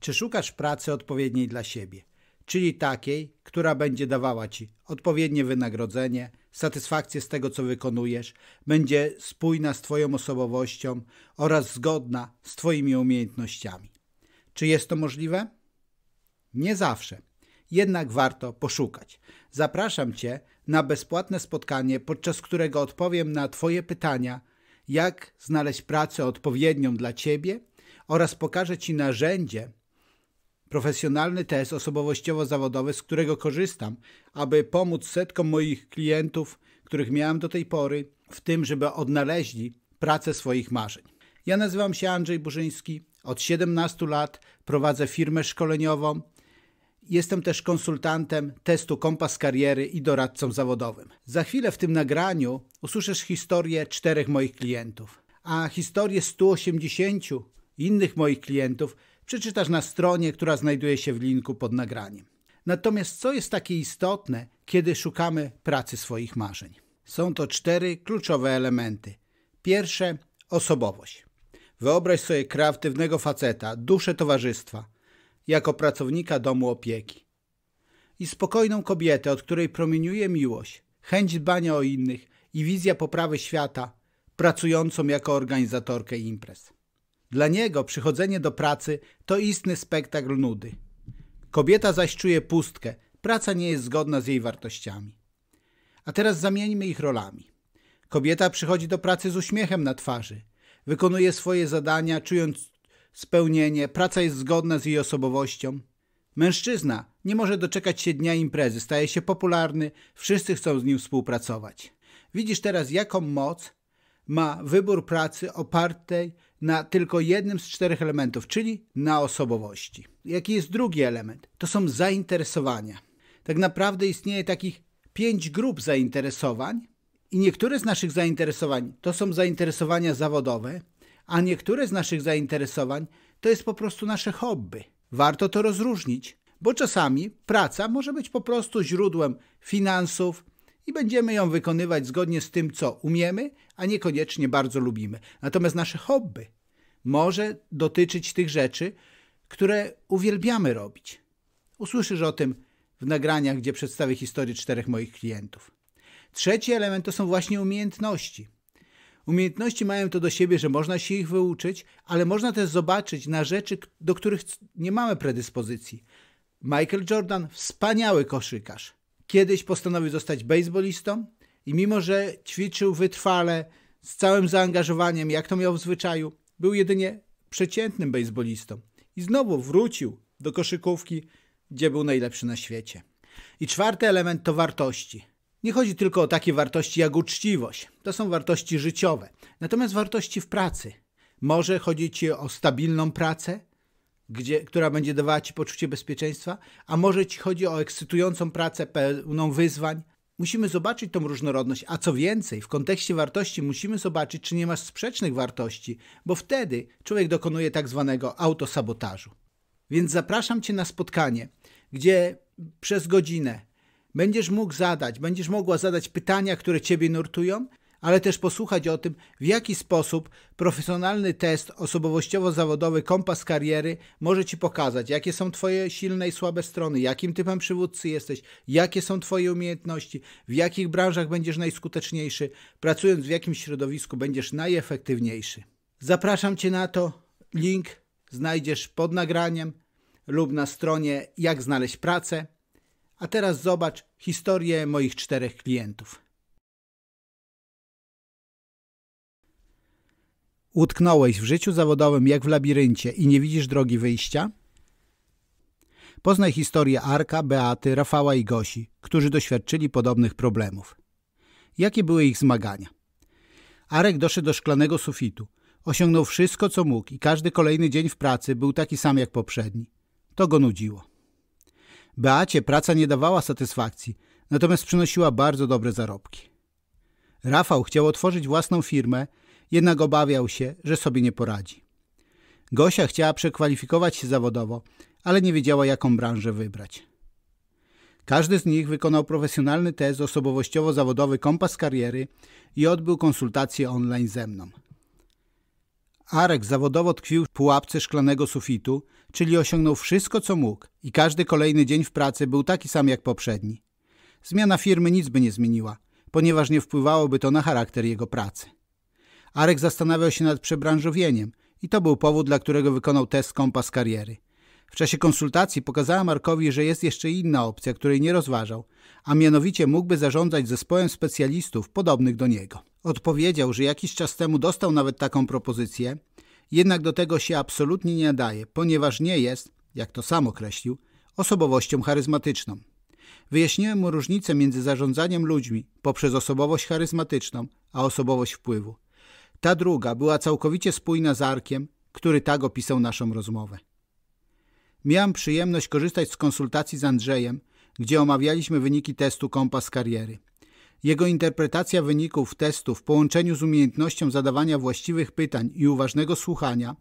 czy szukasz pracy odpowiedniej dla siebie, czyli takiej, która będzie dawała ci odpowiednie wynagrodzenie, satysfakcję z tego, co wykonujesz, będzie spójna z Twoją osobowością oraz zgodna z Twoimi umiejętnościami. Czy jest to możliwe? Nie zawsze. Jednak warto poszukać. Zapraszam Cię na bezpłatne spotkanie, podczas którego odpowiem na Twoje pytania, jak znaleźć pracę odpowiednią dla Ciebie oraz pokażę Ci narzędzie, profesjonalny test osobowościowo-zawodowy, z którego korzystam, aby pomóc setkom moich klientów, których miałem do tej pory, w tym, żeby odnaleźli pracę swoich marzeń. Ja nazywam się Andrzej Burzyński, od 17 lat prowadzę firmę szkoleniową. Jestem też konsultantem testu Kompas Kariery i doradcą zawodowym. Za chwilę w tym nagraniu usłyszysz historię czterech moich klientów, a historię 180 innych moich klientów, przeczytasz na stronie, która znajduje się w linku pod nagraniem. Natomiast co jest takie istotne, kiedy szukamy pracy swoich marzeń? Są to cztery kluczowe elementy. Pierwsze osobowość. Wyobraź sobie kreatywnego faceta, duszę towarzystwa, jako pracownika domu opieki. I spokojną kobietę, od której promieniuje miłość, chęć dbania o innych i wizja poprawy świata, pracującą jako organizatorkę imprez. Dla niego przychodzenie do pracy to istny spektakl nudy. Kobieta zaś czuje pustkę, praca nie jest zgodna z jej wartościami. A teraz zamieńmy ich rolami. Kobieta przychodzi do pracy z uśmiechem na twarzy, wykonuje swoje zadania, czując spełnienie, praca jest zgodna z jej osobowością. Mężczyzna nie może doczekać się dnia imprezy, staje się popularny, wszyscy chcą z nim współpracować. Widzisz teraz, jaką moc ma wybór pracy opartej na tylko jednym z czterech elementów, czyli na osobowości. Jaki jest drugi element? To są zainteresowania. Tak naprawdę istnieje takich pięć grup zainteresowań, i niektóre z naszych zainteresowań to są zainteresowania zawodowe, a niektóre z naszych zainteresowań to jest po prostu nasze hobby. Warto to rozróżnić, bo czasami praca może być po prostu źródłem finansów, i będziemy ją wykonywać zgodnie z tym, co umiemy, a niekoniecznie bardzo lubimy. Natomiast nasze hobby może dotyczyć tych rzeczy, które uwielbiamy robić. Usłyszysz o tym w nagraniach, gdzie przedstawię historię czterech moich klientów. Trzeci element to są właśnie umiejętności. Umiejętności mają to do siebie, że można się ich wyuczyć, ale można też zobaczyć na rzeczy, do których nie mamy predyspozycji. Michael Jordan, wspaniały koszykarz Kiedyś postanowił zostać baseballistą i mimo, że ćwiczył wytrwale, z całym zaangażowaniem, jak to miał w zwyczaju, był jedynie przeciętnym baseballistą. I znowu wrócił do koszykówki, gdzie był najlepszy na świecie. I czwarty element to wartości. Nie chodzi tylko o takie wartości jak uczciwość. To są wartości życiowe. Natomiast wartości w pracy. Może chodzi ci o stabilną pracę, gdzie, która będzie dawała ci poczucie bezpieczeństwa, a może ci chodzi o ekscytującą pracę pełną wyzwań. Musimy zobaczyć tą różnorodność, a co więcej, w kontekście wartości musimy zobaczyć, czy nie masz sprzecznych wartości, bo wtedy człowiek dokonuje tak zwanego autosabotażu. Więc zapraszam cię na spotkanie, gdzie przez godzinę będziesz mógł zadać, będziesz mogła zadać pytania, które ciebie nurtują ale też posłuchać o tym, w jaki sposób profesjonalny test osobowościowo-zawodowy Kompas Kariery może Ci pokazać, jakie są Twoje silne i słabe strony, jakim typem przywódcy jesteś, jakie są Twoje umiejętności, w jakich branżach będziesz najskuteczniejszy, pracując w jakim środowisku będziesz najefektywniejszy. Zapraszam Cię na to. Link znajdziesz pod nagraniem lub na stronie Jak znaleźć pracę. A teraz zobacz historię moich czterech klientów. Utknąłeś w życiu zawodowym jak w labiryncie i nie widzisz drogi wyjścia? Poznaj historię Arka, Beaty, Rafała i Gosi, którzy doświadczyli podobnych problemów. Jakie były ich zmagania? Arek doszedł do szklanego sufitu. Osiągnął wszystko, co mógł i każdy kolejny dzień w pracy był taki sam jak poprzedni. To go nudziło. Beacie praca nie dawała satysfakcji, natomiast przynosiła bardzo dobre zarobki. Rafał chciał otworzyć własną firmę, jednak obawiał się, że sobie nie poradzi. Gosia chciała przekwalifikować się zawodowo, ale nie wiedziała, jaką branżę wybrać. Każdy z nich wykonał profesjonalny test osobowościowo-zawodowy Kompas Kariery i odbył konsultacje online ze mną. Arek zawodowo tkwił w pułapce szklanego sufitu, czyli osiągnął wszystko, co mógł i każdy kolejny dzień w pracy był taki sam jak poprzedni. Zmiana firmy nic by nie zmieniła, ponieważ nie wpływałoby to na charakter jego pracy. Arek zastanawiał się nad przebranżowieniem i to był powód, dla którego wykonał test kompas kariery. W czasie konsultacji pokazała Markowi, że jest jeszcze inna opcja, której nie rozważał, a mianowicie mógłby zarządzać zespołem specjalistów podobnych do niego. Odpowiedział, że jakiś czas temu dostał nawet taką propozycję, jednak do tego się absolutnie nie nadaje, ponieważ nie jest, jak to sam określił, osobowością charyzmatyczną. Wyjaśniłem mu różnicę między zarządzaniem ludźmi poprzez osobowość charyzmatyczną, a osobowość wpływu. Ta druga była całkowicie spójna z arkiem, który tak opisał naszą rozmowę. Miałam przyjemność korzystać z konsultacji z Andrzejem, gdzie omawialiśmy wyniki testu kompas kariery. Jego interpretacja wyników testu w połączeniu z umiejętnością zadawania właściwych pytań i uważnego słuchania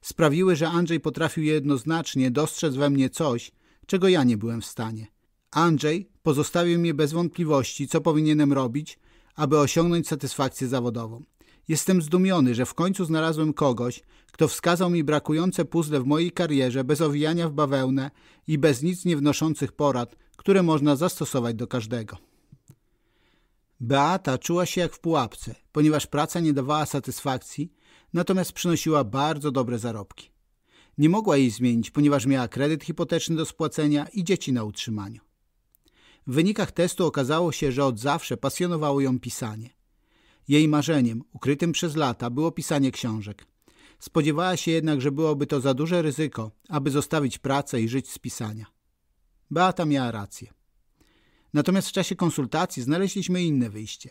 sprawiły, że Andrzej potrafił jednoznacznie dostrzec we mnie coś, czego ja nie byłem w stanie. Andrzej pozostawił mnie bez wątpliwości, co powinienem robić, aby osiągnąć satysfakcję zawodową. Jestem zdumiony, że w końcu znalazłem kogoś, kto wskazał mi brakujące puzzle w mojej karierze bez owijania w bawełnę i bez nic nie wnoszących porad, które można zastosować do każdego. Beata czuła się jak w pułapce, ponieważ praca nie dawała satysfakcji, natomiast przynosiła bardzo dobre zarobki. Nie mogła jej zmienić, ponieważ miała kredyt hipoteczny do spłacenia i dzieci na utrzymaniu. W wynikach testu okazało się, że od zawsze pasjonowało ją pisanie. Jej marzeniem, ukrytym przez lata, było pisanie książek. Spodziewała się jednak, że byłoby to za duże ryzyko, aby zostawić pracę i żyć z pisania. Beata miała rację. Natomiast w czasie konsultacji znaleźliśmy inne wyjście.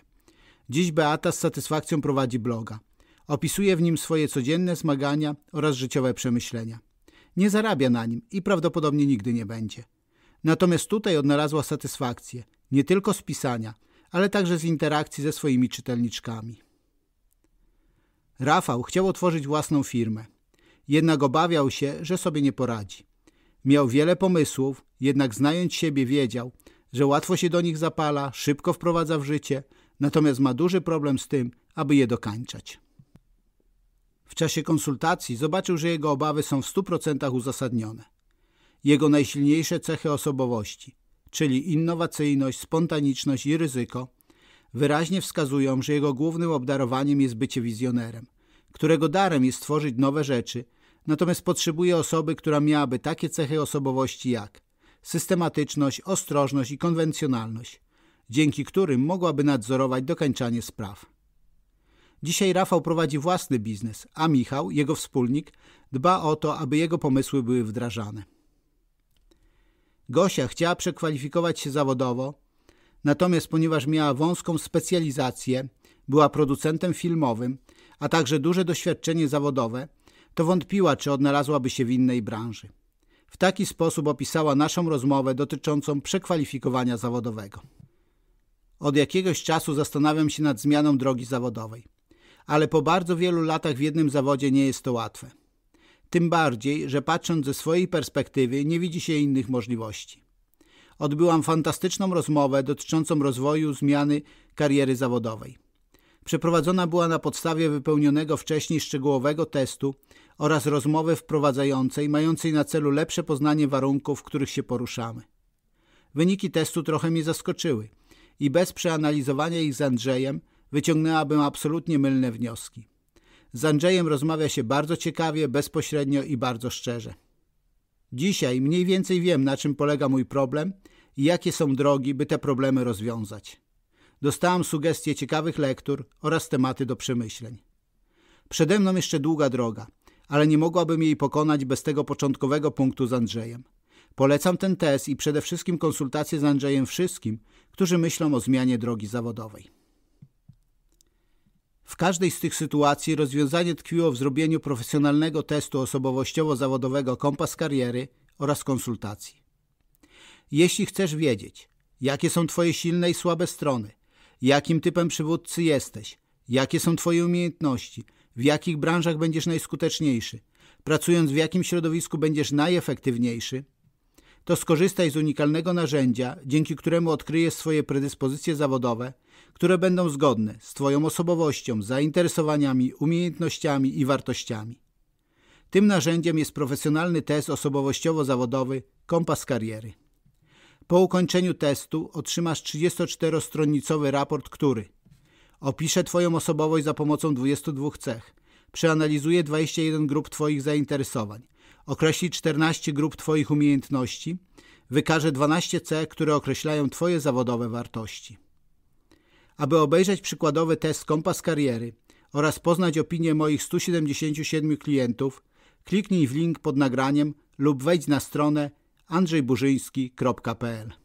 Dziś Beata z satysfakcją prowadzi bloga. Opisuje w nim swoje codzienne zmagania oraz życiowe przemyślenia. Nie zarabia na nim i prawdopodobnie nigdy nie będzie. Natomiast tutaj odnalazła satysfakcję nie tylko z pisania, ale także z interakcji ze swoimi czytelniczkami. Rafał chciał otworzyć własną firmę, jednak obawiał się, że sobie nie poradzi. Miał wiele pomysłów, jednak znając siebie wiedział, że łatwo się do nich zapala, szybko wprowadza w życie, natomiast ma duży problem z tym, aby je dokańczać. W czasie konsultacji zobaczył, że jego obawy są w 100% uzasadnione. Jego najsilniejsze cechy osobowości czyli innowacyjność, spontaniczność i ryzyko, wyraźnie wskazują, że jego głównym obdarowaniem jest bycie wizjonerem, którego darem jest tworzyć nowe rzeczy, natomiast potrzebuje osoby, która miałaby takie cechy osobowości jak systematyczność, ostrożność i konwencjonalność, dzięki którym mogłaby nadzorować dokańczanie spraw. Dzisiaj Rafał prowadzi własny biznes, a Michał, jego wspólnik, dba o to, aby jego pomysły były wdrażane. Gosia chciała przekwalifikować się zawodowo, natomiast ponieważ miała wąską specjalizację, była producentem filmowym, a także duże doświadczenie zawodowe, to wątpiła, czy odnalazłaby się w innej branży. W taki sposób opisała naszą rozmowę dotyczącą przekwalifikowania zawodowego. Od jakiegoś czasu zastanawiam się nad zmianą drogi zawodowej, ale po bardzo wielu latach w jednym zawodzie nie jest to łatwe tym bardziej, że patrząc ze swojej perspektywy nie widzi się innych możliwości. Odbyłam fantastyczną rozmowę dotyczącą rozwoju zmiany kariery zawodowej. Przeprowadzona była na podstawie wypełnionego wcześniej szczegółowego testu oraz rozmowy wprowadzającej, mającej na celu lepsze poznanie warunków, w których się poruszamy. Wyniki testu trochę mnie zaskoczyły i bez przeanalizowania ich z Andrzejem wyciągnęłabym absolutnie mylne wnioski. Z Andrzejem rozmawia się bardzo ciekawie, bezpośrednio i bardzo szczerze. Dzisiaj mniej więcej wiem, na czym polega mój problem i jakie są drogi, by te problemy rozwiązać. Dostałam sugestie ciekawych lektur oraz tematy do przemyśleń. Przede mną jeszcze długa droga, ale nie mogłabym jej pokonać bez tego początkowego punktu z Andrzejem. Polecam ten test i przede wszystkim konsultacje z Andrzejem wszystkim, którzy myślą o zmianie drogi zawodowej. W każdej z tych sytuacji rozwiązanie tkwiło w zrobieniu profesjonalnego testu osobowościowo-zawodowego kompas kariery oraz konsultacji. Jeśli chcesz wiedzieć, jakie są Twoje silne i słabe strony, jakim typem przywódcy jesteś, jakie są Twoje umiejętności, w jakich branżach będziesz najskuteczniejszy, pracując w jakim środowisku będziesz najefektywniejszy – to skorzystaj z unikalnego narzędzia, dzięki któremu odkryjesz swoje predyspozycje zawodowe, które będą zgodne z Twoją osobowością, zainteresowaniami, umiejętnościami i wartościami. Tym narzędziem jest profesjonalny test osobowościowo-zawodowy Kompas Kariery. Po ukończeniu testu otrzymasz 34-stronicowy raport, który opisze Twoją osobowość za pomocą 22 cech, przeanalizuje 21 grup Twoich zainteresowań, określi 14 grup Twoich umiejętności, wykaże 12 cech, które określają Twoje zawodowe wartości. Aby obejrzeć przykładowy test Kompas Kariery oraz poznać opinię moich 177 klientów, kliknij w link pod nagraniem lub wejdź na stronę andrzejburzyński.pl.